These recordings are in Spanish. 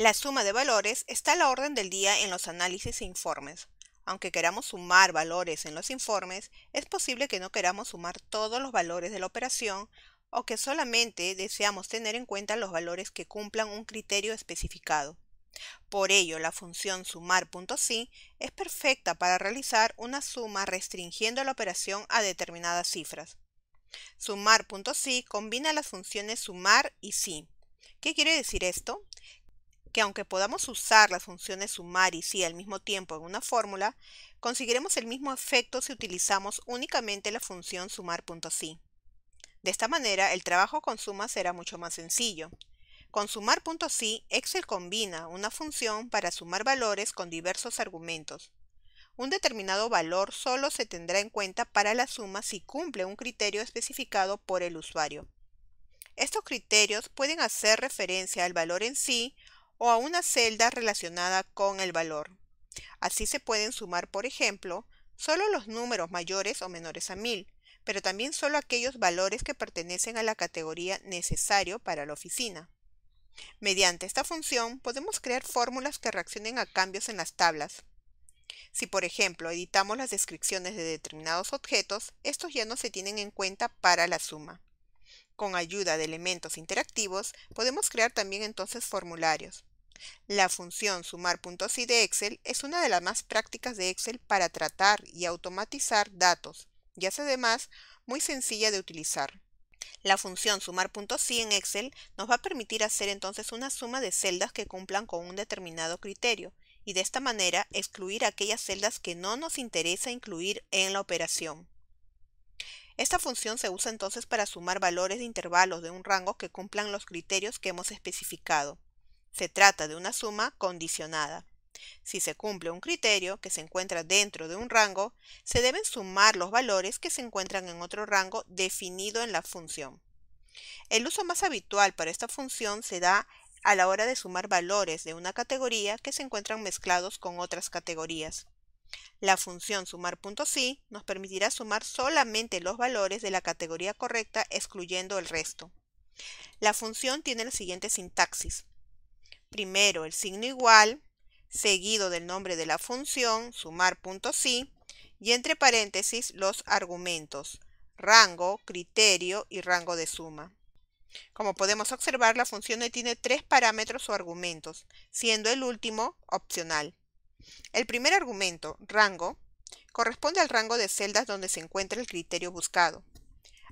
La suma de valores está a la orden del día en los análisis e informes. Aunque queramos sumar valores en los informes, es posible que no queramos sumar todos los valores de la operación o que solamente deseamos tener en cuenta los valores que cumplan un criterio especificado. Por ello, la función sumar.si es perfecta para realizar una suma restringiendo la operación a determinadas cifras. Sumar.si combina las funciones sumar y si. ¿Qué quiere decir esto? que aunque podamos usar las funciones sumar y si al mismo tiempo en una fórmula, conseguiremos el mismo efecto si utilizamos únicamente la función sumar.si. De esta manera, el trabajo con suma será mucho más sencillo. Con sumar.si, Excel combina una función para sumar valores con diversos argumentos. Un determinado valor solo se tendrá en cuenta para la suma si cumple un criterio especificado por el usuario. Estos criterios pueden hacer referencia al valor en sí o a una celda relacionada con el valor. Así se pueden sumar, por ejemplo, solo los números mayores o menores a 1000, pero también solo aquellos valores que pertenecen a la categoría necesario para la oficina. Mediante esta función podemos crear fórmulas que reaccionen a cambios en las tablas. Si por ejemplo editamos las descripciones de determinados objetos, estos ya no se tienen en cuenta para la suma. Con ayuda de elementos interactivos podemos crear también entonces formularios. La función sumar.si de Excel es una de las más prácticas de Excel para tratar y automatizar datos y es además muy sencilla de utilizar. La función sumar.si en Excel nos va a permitir hacer entonces una suma de celdas que cumplan con un determinado criterio y de esta manera excluir aquellas celdas que no nos interesa incluir en la operación. Esta función se usa entonces para sumar valores de intervalos de un rango que cumplan los criterios que hemos especificado. Se trata de una suma condicionada. Si se cumple un criterio que se encuentra dentro de un rango, se deben sumar los valores que se encuentran en otro rango definido en la función. El uso más habitual para esta función se da a la hora de sumar valores de una categoría que se encuentran mezclados con otras categorías. La función sumar.si nos permitirá sumar solamente los valores de la categoría correcta excluyendo el resto. La función tiene la siguiente sintaxis primero el signo igual, seguido del nombre de la función, sumar y entre paréntesis los argumentos, rango, criterio y rango de suma. Como podemos observar, la función tiene tres parámetros o argumentos, siendo el último opcional. El primer argumento, rango, corresponde al rango de celdas donde se encuentra el criterio buscado.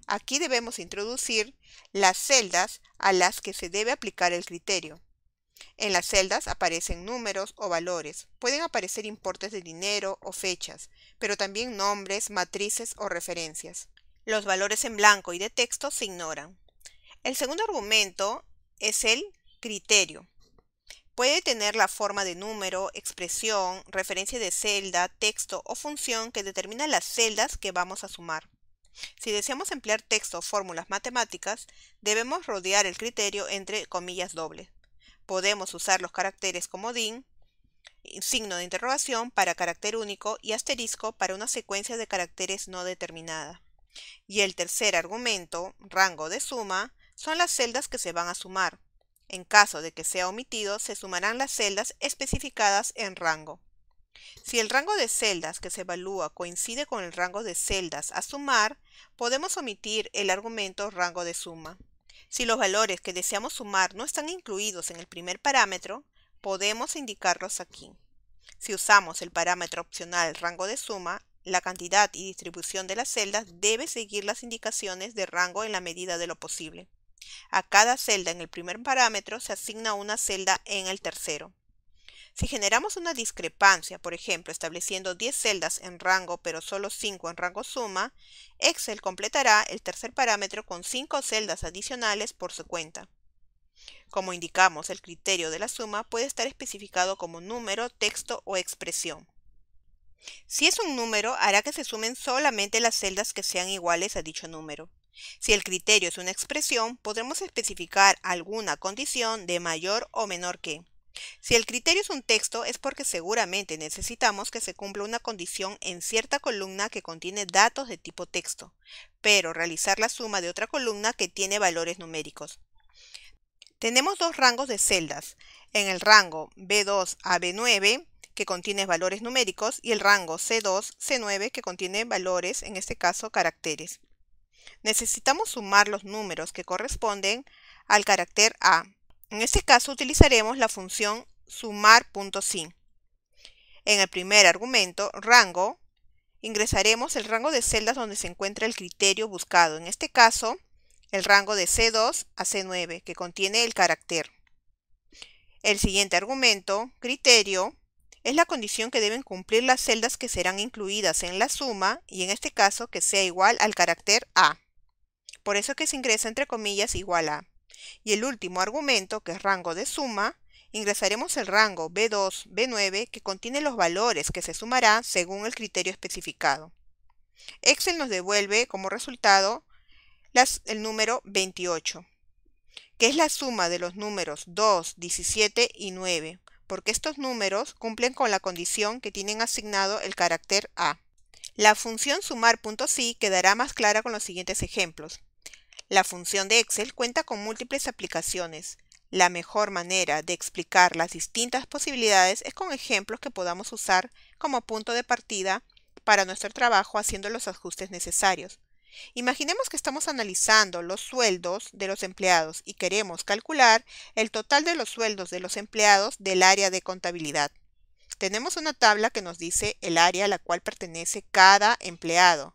Aquí debemos introducir las celdas a las que se debe aplicar el criterio. En las celdas aparecen números o valores, pueden aparecer importes de dinero o fechas, pero también nombres, matrices o referencias. Los valores en blanco y de texto se ignoran. El segundo argumento es el criterio. Puede tener la forma de número, expresión, referencia de celda, texto o función que determina las celdas que vamos a sumar. Si deseamos emplear texto o fórmulas matemáticas, debemos rodear el criterio entre comillas dobles. Podemos usar los caracteres como DIN, signo de interrogación para carácter único y asterisco para una secuencia de caracteres no determinada. Y el tercer argumento, rango de suma, son las celdas que se van a sumar. En caso de que sea omitido, se sumarán las celdas especificadas en rango. Si el rango de celdas que se evalúa coincide con el rango de celdas a sumar, podemos omitir el argumento rango de suma. Si los valores que deseamos sumar no están incluidos en el primer parámetro, podemos indicarlos aquí. Si usamos el parámetro opcional rango de suma, la cantidad y distribución de las celdas debe seguir las indicaciones de rango en la medida de lo posible. A cada celda en el primer parámetro se asigna una celda en el tercero. Si generamos una discrepancia, por ejemplo, estableciendo 10 celdas en rango pero solo 5 en rango suma, Excel completará el tercer parámetro con 5 celdas adicionales por su cuenta. Como indicamos, el criterio de la suma puede estar especificado como número, texto o expresión. Si es un número, hará que se sumen solamente las celdas que sean iguales a dicho número. Si el criterio es una expresión, podremos especificar alguna condición de mayor o menor que. Si el criterio es un texto es porque seguramente necesitamos que se cumpla una condición en cierta columna que contiene datos de tipo texto, pero realizar la suma de otra columna que tiene valores numéricos. Tenemos dos rangos de celdas, en el rango B2 a B9 que contiene valores numéricos y el rango C2 C9 que contiene valores, en este caso caracteres. Necesitamos sumar los números que corresponden al carácter A, en este caso utilizaremos la función sumar.sin. En el primer argumento, rango, ingresaremos el rango de celdas donde se encuentra el criterio buscado. En este caso, el rango de C2 a C9, que contiene el carácter. El siguiente argumento, criterio, es la condición que deben cumplir las celdas que serán incluidas en la suma y en este caso que sea igual al carácter A. Por eso que se ingresa entre comillas igual a y el último argumento, que es rango de suma, ingresaremos el rango B2, B9, que contiene los valores que se sumarán según el criterio especificado. Excel nos devuelve como resultado el número 28, que es la suma de los números 2, 17 y 9, porque estos números cumplen con la condición que tienen asignado el carácter A. La función sumar.si quedará más clara con los siguientes ejemplos. La función de Excel cuenta con múltiples aplicaciones. La mejor manera de explicar las distintas posibilidades es con ejemplos que podamos usar como punto de partida para nuestro trabajo haciendo los ajustes necesarios. Imaginemos que estamos analizando los sueldos de los empleados y queremos calcular el total de los sueldos de los empleados del área de contabilidad. Tenemos una tabla que nos dice el área a la cual pertenece cada empleado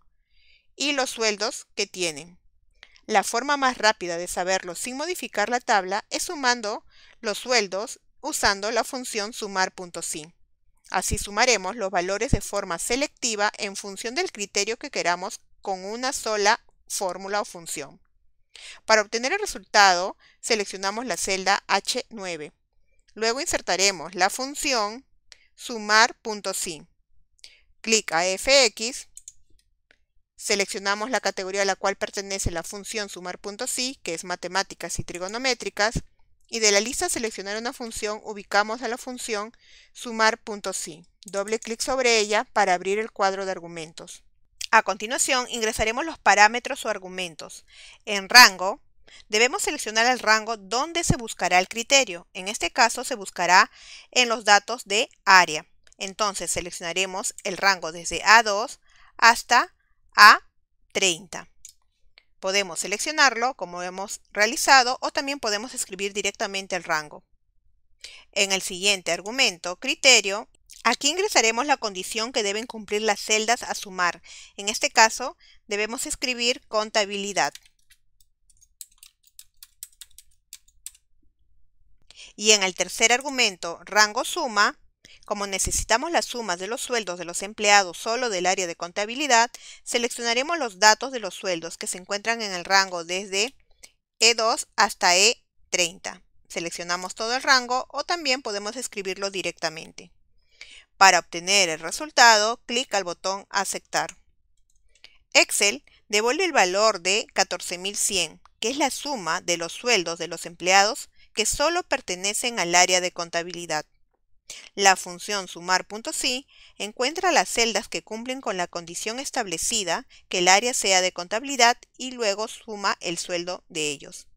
y los sueldos que tienen. La forma más rápida de saberlo sin modificar la tabla es sumando los sueldos usando la función sumar.sin. Así sumaremos los valores de forma selectiva en función del criterio que queramos con una sola fórmula o función. Para obtener el resultado, seleccionamos la celda H9. Luego insertaremos la función sumar.sin. Clic a FX seleccionamos la categoría a la cual pertenece la función sumar.si, que es matemáticas y trigonométricas, y de la lista seleccionar una función ubicamos a la función sumar.si. Doble clic sobre ella para abrir el cuadro de argumentos. A continuación ingresaremos los parámetros o argumentos. En rango debemos seleccionar el rango donde se buscará el criterio. En este caso se buscará en los datos de área. Entonces seleccionaremos el rango desde A2 hasta a 30. Podemos seleccionarlo como hemos realizado o también podemos escribir directamente el rango. En el siguiente argumento, criterio, aquí ingresaremos la condición que deben cumplir las celdas a sumar. En este caso, debemos escribir contabilidad. Y en el tercer argumento, rango suma, como necesitamos las sumas de los sueldos de los empleados solo del área de contabilidad, seleccionaremos los datos de los sueldos que se encuentran en el rango desde E2 hasta E30. Seleccionamos todo el rango o también podemos escribirlo directamente. Para obtener el resultado, clic al botón Aceptar. Excel devuelve el valor de 14.100, que es la suma de los sueldos de los empleados que solo pertenecen al área de contabilidad. La función sumar.si encuentra las celdas que cumplen con la condición establecida que el área sea de contabilidad y luego suma el sueldo de ellos.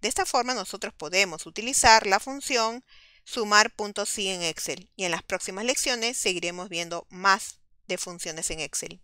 De esta forma nosotros podemos utilizar la función sumar.si en Excel y en las próximas lecciones seguiremos viendo más de funciones en Excel.